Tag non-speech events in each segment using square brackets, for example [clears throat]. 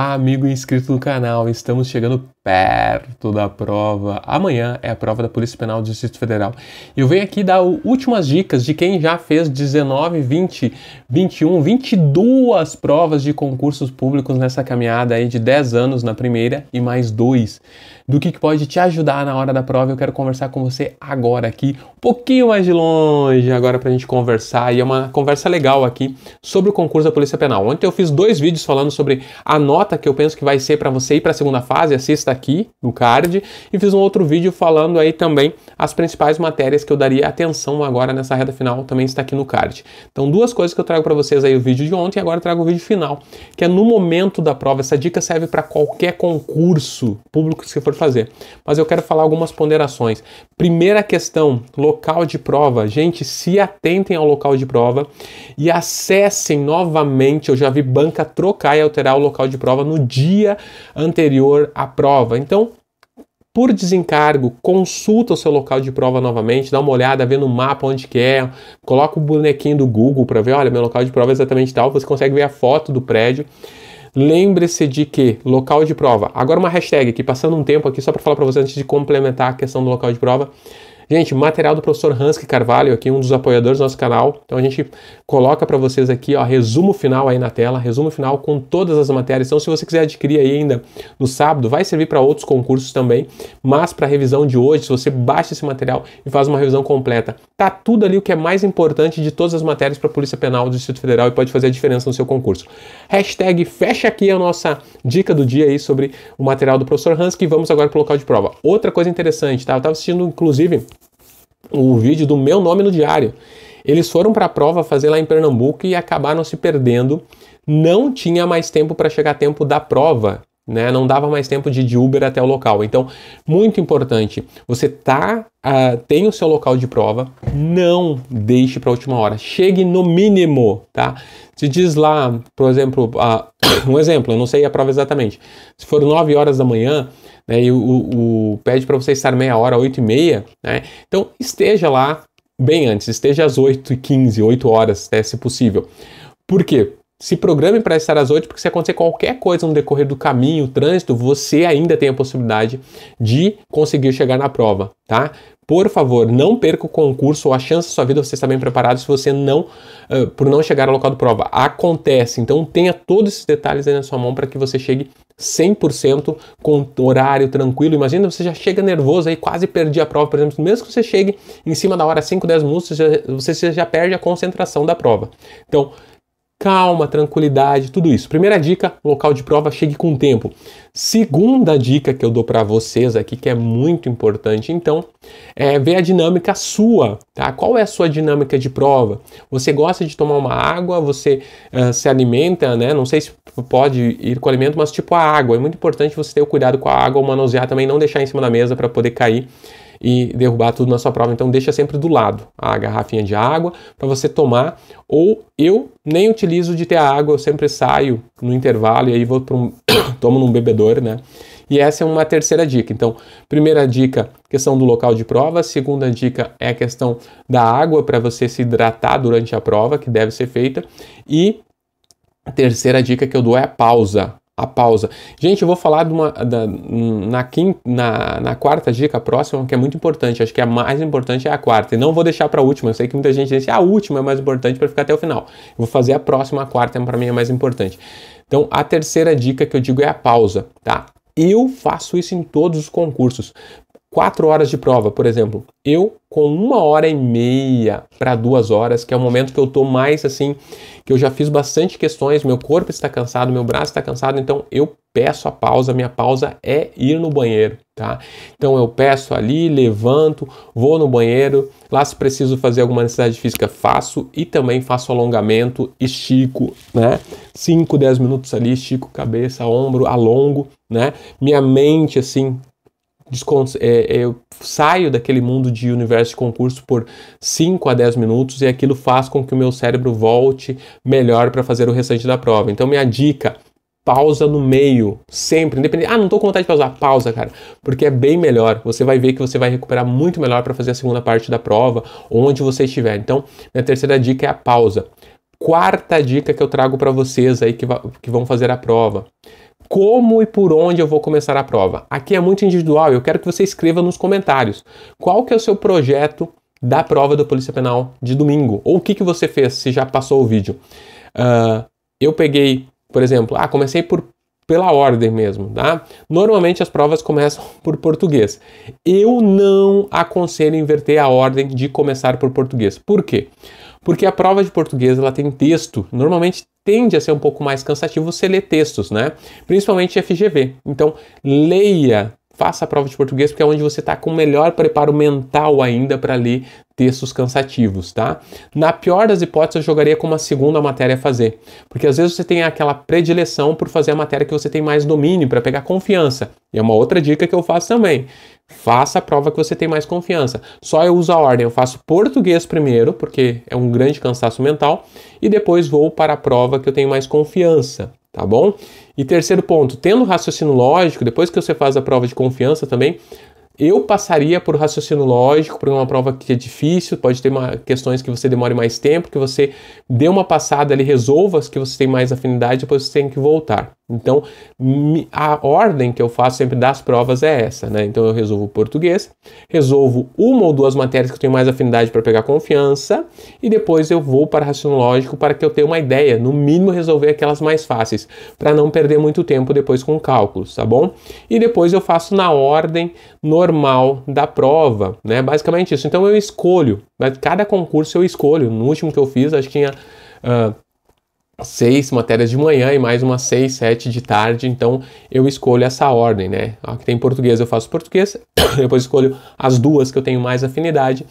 Olá, amigo inscrito do canal. Estamos chegando perto da prova. Amanhã é a prova da Polícia Penal do Distrito Federal. Eu venho aqui dar últimas dicas de quem já fez 19, 20, 21, 22 provas de concursos públicos nessa caminhada aí de 10 anos na primeira e mais dois. Do que, que pode te ajudar na hora da prova, eu quero conversar com você agora aqui, um pouquinho mais de longe, agora pra gente conversar. E é uma conversa legal aqui sobre o concurso da Polícia Penal. Ontem eu fiz dois vídeos falando sobre a nota que eu penso que vai ser para você ir para a segunda fase, assista aqui no card. E fiz um outro vídeo falando aí também as principais matérias que eu daria atenção agora nessa reta final, também está aqui no card. Então, duas coisas que eu trago para vocês aí o vídeo de ontem e agora trago o vídeo final, que é no momento da prova. Essa dica serve para qualquer concurso público que você for fazer. Mas eu quero falar algumas ponderações. Primeira questão, local de prova. Gente, se atentem ao local de prova e acessem novamente. Eu já vi banca trocar e alterar o local de prova prova no dia anterior à prova. Então, por desencargo, consulta o seu local de prova novamente, dá uma olhada, vê no mapa onde que é, coloca o bonequinho do Google para ver, olha, meu local de prova é exatamente tal, você consegue ver a foto do prédio. Lembre-se de que local de prova. Agora uma hashtag aqui, passando um tempo aqui só para falar para você antes de complementar a questão do local de prova. Gente, material do professor Hansky Carvalho, aqui um dos apoiadores do nosso canal. Então a gente coloca para vocês aqui, ó, resumo final aí na tela, resumo final com todas as matérias. Então se você quiser adquirir ainda no sábado, vai servir para outros concursos também, mas para a revisão de hoje, se você baixa esse material e faz uma revisão completa, tá tudo ali o que é mais importante de todas as matérias para a Polícia Penal do Distrito Federal e pode fazer a diferença no seu concurso. Hashtag fecha aqui a nossa dica do dia aí sobre o material do professor Hansky e vamos agora para o local de prova. Outra coisa interessante, tá? Eu estava assistindo, inclusive, o vídeo do meu nome no diário. Eles foram para a prova fazer lá em Pernambuco e acabaram se perdendo. Não tinha mais tempo para chegar a tempo da prova, né? Não dava mais tempo de, de Uber até o local. Então, muito importante, você tá uh, tem o seu local de prova, não deixe para a última hora. Chegue no mínimo, tá? Se diz lá, por exemplo, uh, [coughs] um exemplo, eu não sei a prova exatamente. Se for 9 horas da manhã, né? E o, o, pede para você estar meia hora, oito e meia, né? Então esteja lá bem antes, esteja às 8 e 15, 8 horas, né, se possível. Por quê? Se programe para estar às 8, porque se acontecer qualquer coisa no decorrer do caminho, trânsito, você ainda tem a possibilidade de conseguir chegar na prova, tá? Por favor, não perca o concurso ou a chance da sua vida você estar bem preparado se você não, uh, por não chegar ao local de prova. Acontece, então tenha todos esses detalhes aí na sua mão para que você chegue 100% com horário tranquilo. Imagina, você já chega nervoso aí, quase perdi a prova, por exemplo, mesmo que você chegue em cima da hora 5, 10 minutos, você já, você já perde a concentração da prova. Então, calma, tranquilidade, tudo isso. Primeira dica, local de prova, chegue com tempo. Segunda dica que eu dou para vocês aqui, que é muito importante, então, é ver a dinâmica sua, tá? Qual é a sua dinâmica de prova? Você gosta de tomar uma água, você uh, se alimenta, né? Não sei se pode ir com alimento, mas tipo a água. É muito importante você ter o cuidado com a água, manusear também, não deixar em cima da mesa para poder cair e derrubar tudo na sua prova. Então deixa sempre do lado a garrafinha de água para você tomar. Ou eu nem utilizo de ter a água, eu sempre saio no intervalo e aí vou para um [coughs] tomo num bebedor, né? E essa é uma terceira dica. Então, primeira dica, questão do local de prova. Segunda dica é a questão da água para você se hidratar durante a prova, que deve ser feita. E a terceira dica que eu dou é a pausa a pausa. Gente, eu vou falar de uma, da, na, quinta, na, na, quarta dica próxima, que é muito importante. Acho que é a mais importante é a quarta. E não vou deixar para a última. Eu sei que muita gente diz que assim, ah, a última é mais importante para ficar até o final. Eu vou fazer a próxima, a quarta é para mim é mais importante. Então, a terceira dica que eu digo é a pausa, tá? Eu faço isso em todos os concursos quatro horas de prova, por exemplo, eu com uma hora e meia para duas horas, que é o momento que eu tô mais assim, que eu já fiz bastante questões, meu corpo está cansado, meu braço está cansado, então eu peço a pausa, minha pausa é ir no banheiro, tá? Então eu peço ali, levanto, vou no banheiro, lá se preciso fazer alguma necessidade física, faço e também faço alongamento, estico, né? 5, 10 minutos ali, estico cabeça, ombro, alongo, né? Minha mente assim descontos, é, é, eu saio daquele mundo de universo de concurso por 5 a 10 minutos e aquilo faz com que o meu cérebro volte melhor para fazer o restante da prova. Então, minha dica pausa no meio, sempre, independente. Ah, não tô com vontade de pausar, pausa, cara, porque é bem melhor. Você vai ver que você vai recuperar muito melhor para fazer a segunda parte da prova, onde você estiver. Então, minha terceira dica é a pausa. Quarta dica que eu trago para vocês aí que, que vão fazer a prova como e por onde eu vou começar a prova. Aqui é muito individual, eu quero que você escreva nos comentários qual que é o seu projeto da prova da Polícia Penal de domingo, ou o que, que você fez, se já passou o vídeo. Uh, eu peguei, por exemplo, ah, comecei por pela ordem mesmo, tá? Normalmente as provas começam [laughs] por português. Eu não aconselho inverter a ordem de começar por português. Por quê? Porque a prova de português ela tem texto, normalmente tende a ser um pouco mais cansativo você ler textos, né? Principalmente FGV. Então, leia, faça a prova de português, porque é onde você está com o melhor preparo mental ainda para ler textos cansativos, tá? Na pior das hipóteses, eu jogaria como a segunda matéria a fazer, porque às vezes você tem aquela predileção por fazer a matéria que você tem mais domínio para pegar confiança. E é uma outra dica que eu faço também. Faça a prova que você tem mais confiança. Só eu uso a ordem, eu faço português primeiro, porque é um grande cansaço mental, e depois vou para a prova que eu tenho mais confiança, tá bom? E terceiro ponto, tendo raciocínio lógico, depois que você faz a prova de confiança também, eu passaria por raciocínio lógico, por uma prova que é difícil, pode ter uma, questões que você demore mais tempo, que você dê uma passada ali, resolva as que você tem mais afinidade, depois você tem que voltar. Então, a ordem que eu faço sempre das provas é essa, né? Então, eu resolvo português, resolvo uma ou duas matérias que eu tenho mais afinidade para pegar confiança, e depois eu vou para raciocínio lógico para que eu tenha uma ideia, no mínimo resolver aquelas mais fáceis, para não perder muito tempo depois com cálculos, tá bom? E depois eu faço na ordem normal normal da prova, né? Basicamente isso. Então eu escolho, mas cada concurso eu escolho. No último que eu fiz, acho que tinha uh, seis matérias de manhã e mais umas seis, sete de tarde, então eu escolho essa ordem, né? Aqui tem português, eu faço português, [coughs] depois escolho as duas que eu tenho mais afinidade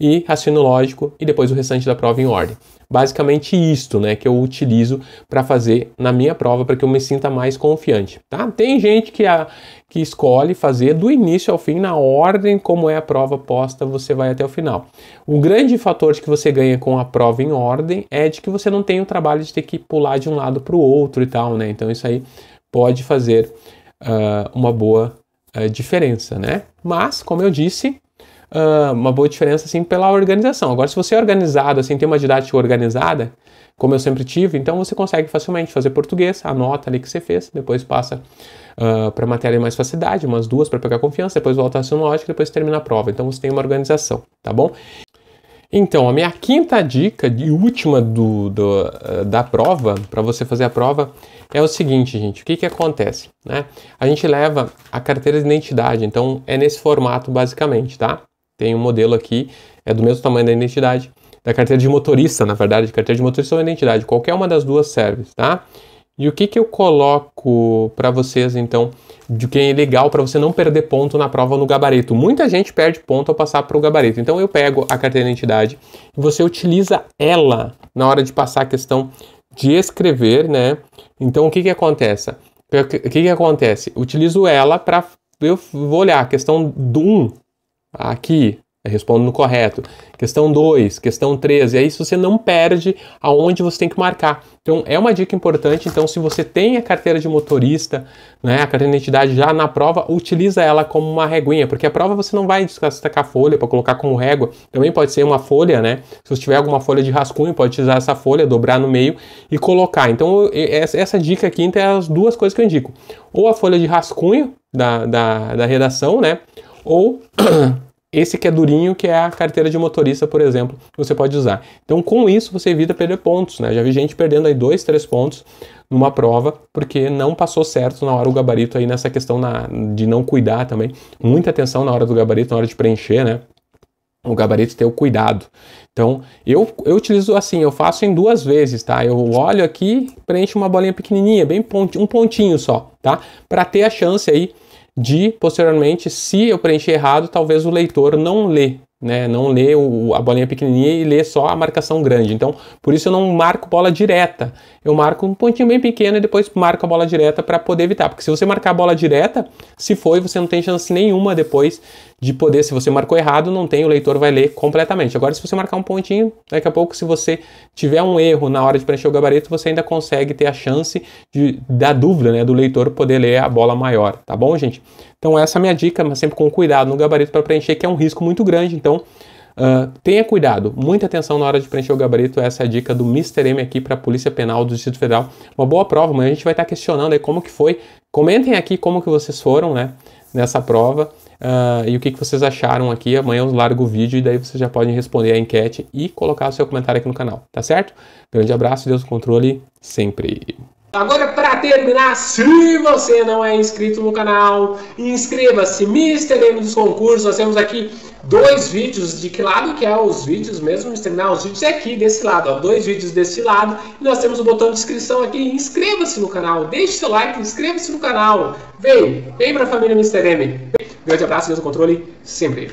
e raciocínio lógico e depois o restante da prova em ordem. Basicamente isto, né, que eu utilizo para fazer na minha prova para que eu me sinta mais confiante, tá? Tem gente que a que escolhe fazer do início ao fim na ordem como é a prova posta, você vai até o final. O grande fator de que você ganha com a prova em ordem é de que você não tem o trabalho de ter que pular de um lado para o outro e tal, né? Então isso aí pode fazer uh, uma boa uh, diferença, né? Mas, como eu disse, uh, uma boa diferença assim pela organização. Agora, se você é organizado, assim, tem uma didática organizada, como eu sempre tive, então você consegue facilmente fazer português, anota ali que você fez, depois passa uh, ah, para matéria mais facilidade, umas duas para pegar confiança, depois volta à lógica depois termina a prova. Então você tem uma organização, tá bom? Então, a minha quinta dica e última do, do ah, da prova, para você fazer a prova, é o seguinte, gente: o que, que acontece? Né? A gente leva a carteira de identidade, então é nesse formato basicamente, tá? Tem um modelo aqui, é do mesmo tamanho da identidade, da carteira de motorista, na verdade, carteira de motorista ou identidade, qualquer uma das duas serve, tá? E o que, que eu coloco para vocês, então, de quem é legal para você não perder ponto na prova no gabarito? Muita gente perde ponto ao passar para o gabarito. Então, eu pego a carteira de identidade e você utiliza ela na hora de passar a questão de escrever, né? Então, o que, que acontece? O que, que acontece? Utilizo ela para. Eu vou olhar a questão do 1, aqui, respondendo correto. Questão 2, questão 3, e aí você não perde aonde você tem que marcar. Então é uma dica importante, então se você tem a carteira de motorista, né, a carteira de identidade já na prova, utiliza ela como uma reguinha, porque a prova você não vai destacar folha para colocar como régua, também pode ser uma folha, né? Se você tiver alguma folha de rascunho, pode utilizar essa folha, dobrar no meio e colocar. Então essa dica aqui entre as duas coisas que eu indico. Ou a folha de rascunho da, da, da redação, né? Ou [clears throat] esse que é durinho, que é a carteira de motorista, por exemplo, você pode usar. Então, com isso, você evita perder pontos, né? Já vi gente perdendo aí dois, três pontos numa prova, porque não passou certo na hora o gabarito aí nessa questão na, de não cuidar também. Muita atenção na hora do gabarito, na hora de preencher, né? O gabarito ter o cuidado. Então, eu, eu utilizo assim, eu faço em duas vezes, tá? Eu olho aqui, preencho uma bolinha pequenininha, bem ponti, um pontinho só, tá? Para ter a chance aí de posteriormente, se eu preencher errado, talvez o leitor não lê, né? Não lê o, a bolinha pequenininha e lê só a marcação grande. Então, por isso eu não marco bola direta. Eu marco um pontinho bem pequeno e depois marco a bola direta para poder evitar, porque se você marcar a bola direta, se foi, você não tem chance nenhuma depois de poder, se você marcou errado, não tem, o leitor vai ler completamente. Agora, se você marcar um pontinho, daqui a pouco, se você tiver um erro na hora de preencher o gabarito, você ainda consegue ter a chance de, da dúvida, né, do leitor poder ler a bola maior, tá bom, gente? Então, essa é a minha dica, mas sempre com cuidado no gabarito para preencher, que é um risco muito grande, então... Uh, tenha cuidado, muita atenção na hora de preencher o gabarito. Essa é a dica do Mr. M aqui para a Polícia Penal do Distrito Federal. Uma boa prova, mas a gente vai estar tá questionando aí como que foi. Comentem aqui como que vocês foram, né, nessa prova uh, e o que, que vocês acharam aqui. Amanhã eu largo o vídeo e daí vocês já podem responder a enquete e colocar o seu comentário aqui no canal, tá certo? Grande abraço, Deus no controle sempre! Agora, para terminar, se você não é inscrito no canal, inscreva-se, Mr. M dos Concursos. Nós temos aqui dois vídeos, de que lado que é os vídeos mesmo, Mr. Não, os vídeos é aqui, desse lado, ó, dois vídeos desse lado. E nós temos o botão de inscrição aqui, inscreva-se no canal, deixe seu like, inscreva-se no canal. Vem, vem para a família Mr. M. Grande abraço, Deus no controle sempre.